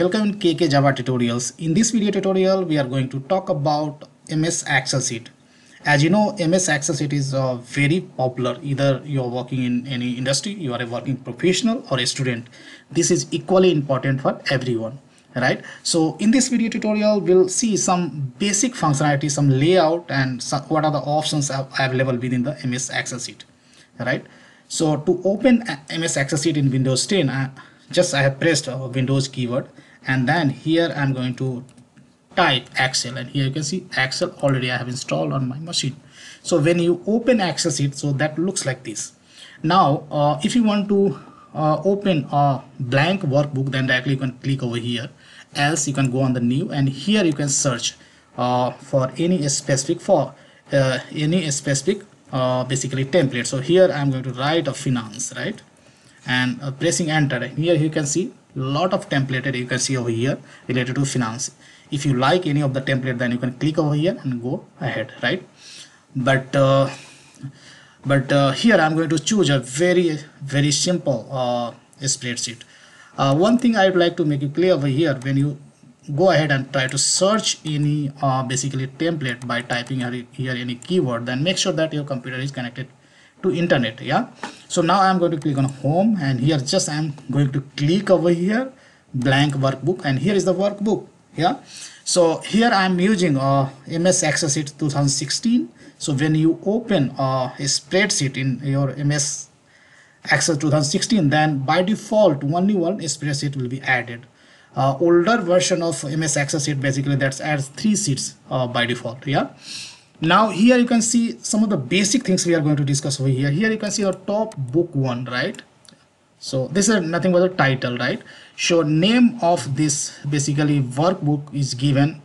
Welcome in KK Java tutorials. In this video tutorial, we are going to talk about MS Excel sheet. As you know, MS Excel sheet is uh, very popular. Either you are working in any industry, you are a working professional or a student. This is equally important for everyone, right? So in this video tutorial, we'll see some basic functionality, some layout and some, what are the options available within the MS Excel sheet, right? So to open MS Excel sheet in Windows 10, I, just I have pressed uh, Windows keyword and then here I'm going to type Excel and here you can see Excel already I have installed on my machine so when you open Excel sheet so that looks like this now uh, if you want to uh, open a blank workbook then directly you can click over here else you can go on the new and here you can search uh, for any specific for uh, any specific uh, basically template so here I'm going to write a finance right and uh, pressing enter here you can see lot of templated you can see over here related to finance if you like any of the template then you can click over here and go ahead right but uh, but uh, here I'm going to choose a very very simple uh, spreadsheet uh, one thing I'd like to make you clear over here when you go ahead and try to search any uh, basically template by typing here any keyword then make sure that your computer is connected to internet yeah so now i'm going to click on home and here just i'm going to click over here blank workbook and here is the workbook yeah so here i'm using uh, ms Access sheet 2016 so when you open uh, a spreadsheet in your ms Access 2016 then by default only one spreadsheet will be added uh, older version of ms Access sheet basically that's adds three sheets uh, by default yeah now here you can see some of the basic things we are going to discuss over here here you can see our top book one right so this is nothing but the title right so name of this basically workbook is given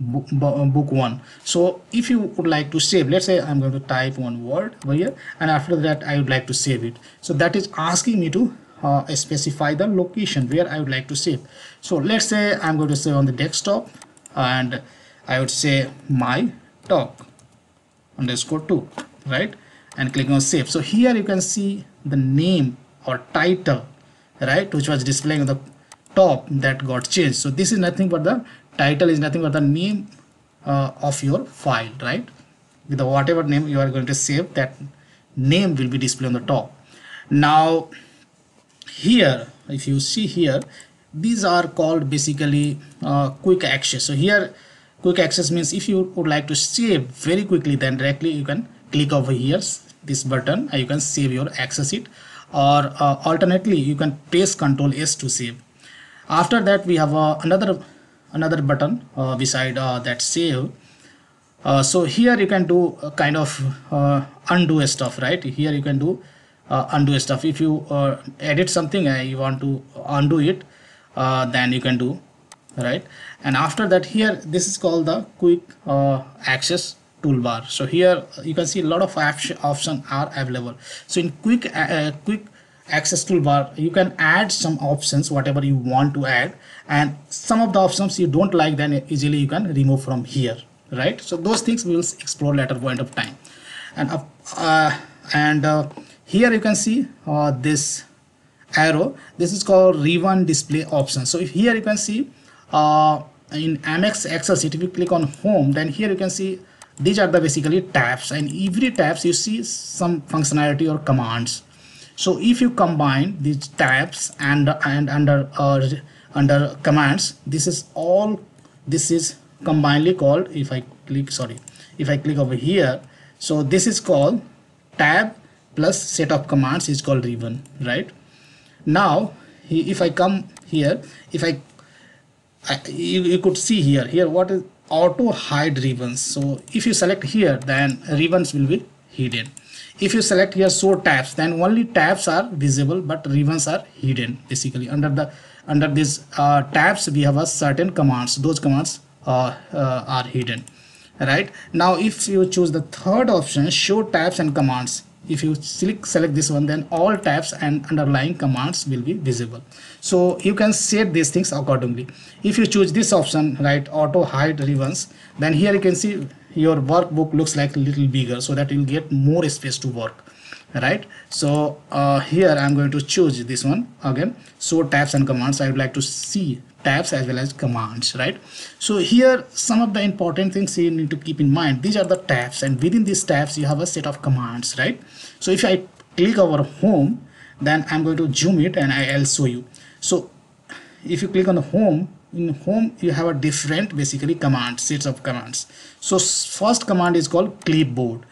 uh, book, one so if you would like to save let's say i'm going to type one word over here and after that i would like to save it so that is asking me to uh, specify the location where i would like to save so let's say i'm going to save on the desktop and i would say my talk underscore 2 right and click on save so here you can see the name or title right which was displaying on the top that got changed so this is nothing but the title is nothing but the name uh, of your file right with the whatever name you are going to save that name will be displayed on the top now here if you see here these are called basically uh, quick access so here quick access means if you would like to save very quickly then directly you can click over here this button you can save your access it or uh, alternately you can press ctrl s to save after that we have uh, another another button uh, beside uh, that save uh, so here you can do uh, kind of undo stuff right here you can do undo stuff if you edit something you want to undo it then you can do right and after that here this is called the quick uh, access toolbar so here you can see a lot of options are available so in quick uh, quick access toolbar you can add some options whatever you want to add and some of the options you don't like then easily you can remove from here right so those things we will explore later point of time and uh, uh, and uh, here you can see uh, this arrow this is called rewind display option so if here you can see uh, in Amex Excel if you click on home, then here you can see these are the basically tabs and every tabs you see some functionality or commands. So if you combine these tabs and, and under, uh, under commands, this is all, this is combinedly called, if I click, sorry, if I click over here, so this is called tab plus set of commands is called ribbon, right? Now, if I come here, if I you, you could see here here what is auto hide ribbons so if you select here then ribbons will be hidden if you select here show tabs then only tabs are visible but ribbons are hidden basically under the under these uh, tabs we have a certain commands those commands uh, uh, are hidden right now if you choose the third option show tabs and commands if you select, select this one then all tabs and underlying commands will be visible so you can set these things accordingly if you choose this option right auto hide ribbons then here you can see your workbook looks like a little bigger so that you'll get more space to work right so uh, here I'm going to choose this one again so tabs and commands I would like to see tabs as well as commands right so here some of the important things you need to keep in mind these are the tabs and within these tabs you have a set of commands right so if I click over home then I'm going to zoom it and I'll show you so if you click on the home in home you have a different basically command sets of commands so first command is called clipboard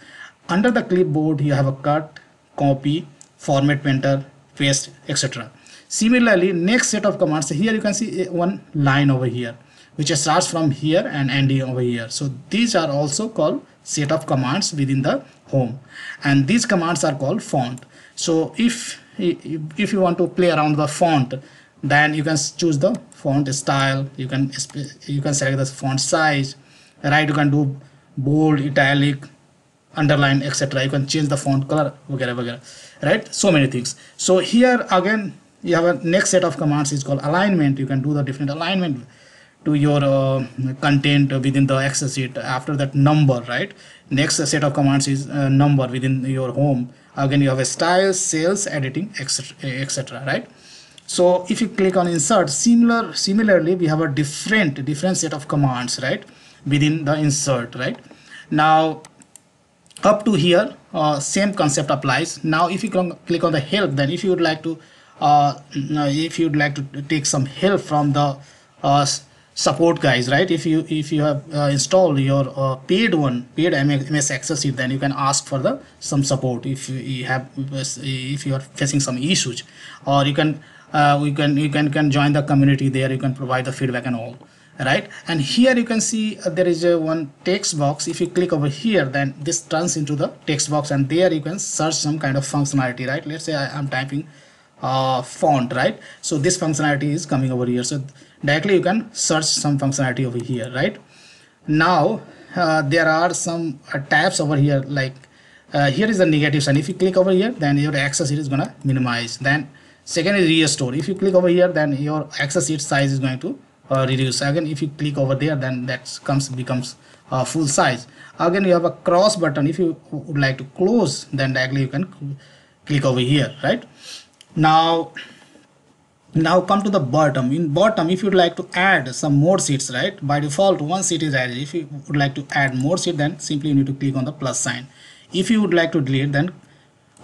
under the clipboard you have a cut copy, format enter, paste, etc. Similarly, next set of commands, here you can see eh, one line over here, which starts from here and ending over here. So these are also called set of commands within the home. And these commands are called font. So if, if you want to play around the font, then you can choose the font style, you can, you can select the font size, right? You can do bold, italic, underline etc you can change the font color vagara vagara right so many things so here again you have a next set of commands is called alignment you can do the different alignment to your uh, content within the access it after that number right next set of commands is uh, number within your home again you have a style sales editing etc etc right so if you click on insert similar similarly we have a different different set of commands right within the insert right now up to here uh, same concept applies now if you click on the help then if you would like to uh, if you'd like to take some help from the uh, support guys right if you if you have uh, installed your uh, paid one paid ms access then you can ask for the some support if you have if you are facing some issues or you can uh, we can you can can join the community there you can provide the feedback and all right and here you can see uh, there is a one text box if you click over here then this turns into the text box and there you can search some kind of functionality right let's say I am typing uh, font right so this functionality is coming over here so directly you can search some functionality over here right now uh, there are some uh, tabs over here like uh, here is the negative sign if you click over here then your access it is gonna minimize then second is restore if you click over here then your access it size is going to uh, reduce again if you click over there then that comes becomes uh, full size again you have a cross button if you would like to close then directly you can click over here right now now come to the bottom in bottom if you'd like to add some more seats right by default one seat is added if you would like to add more seat then simply you need to click on the plus sign if you would like to delete then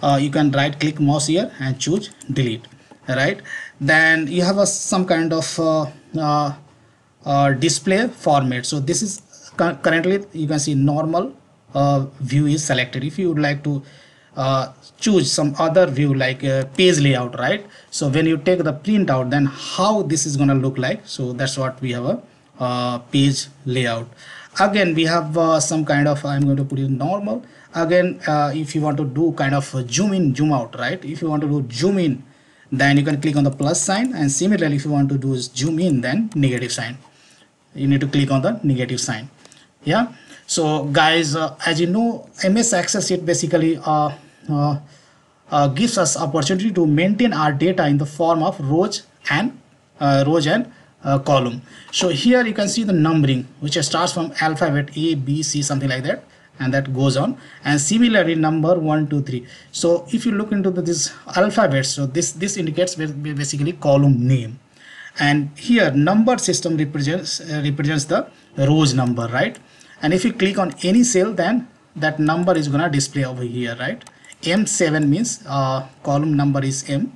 uh, you can right click mouse here and choose delete right then you have a some kind of uh, uh, uh display format so this is currently you can see normal uh, view is selected if you would like to uh, choose some other view like uh, page layout right so when you take the print out, then how this is gonna look like so that's what we have a page layout again we have uh, some kind of i'm going to put it normal again uh, if you want to do kind of zoom in zoom out right if you want to do zoom in then you can click on the plus sign and similarly if you want to do zoom in then negative sign you need to click on the negative sign yeah so guys uh, as you know ms access it basically uh, uh, uh, gives us opportunity to maintain our data in the form of rows and uh, rows and uh, column so here you can see the numbering which starts from alphabet a b c something like that and that goes on and similarly number one, two, three. so if you look into the, this alphabet so this this indicates basically column name and here number system represents uh, represents the rows number right and if you click on any cell then that number is gonna display over here right m7 means uh, column number is m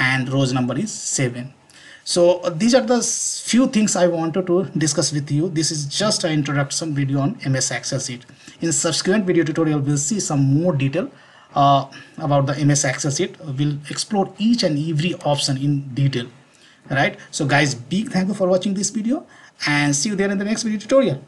and rows number is 7 so these are the few things i wanted to discuss with you this is just an introduction video on ms excel sheet in subsequent video tutorial we'll see some more detail uh, about the MS Access sheet. We'll explore each and every option in detail. Right. So guys, big thank you for watching this video and see you there in the next video tutorial.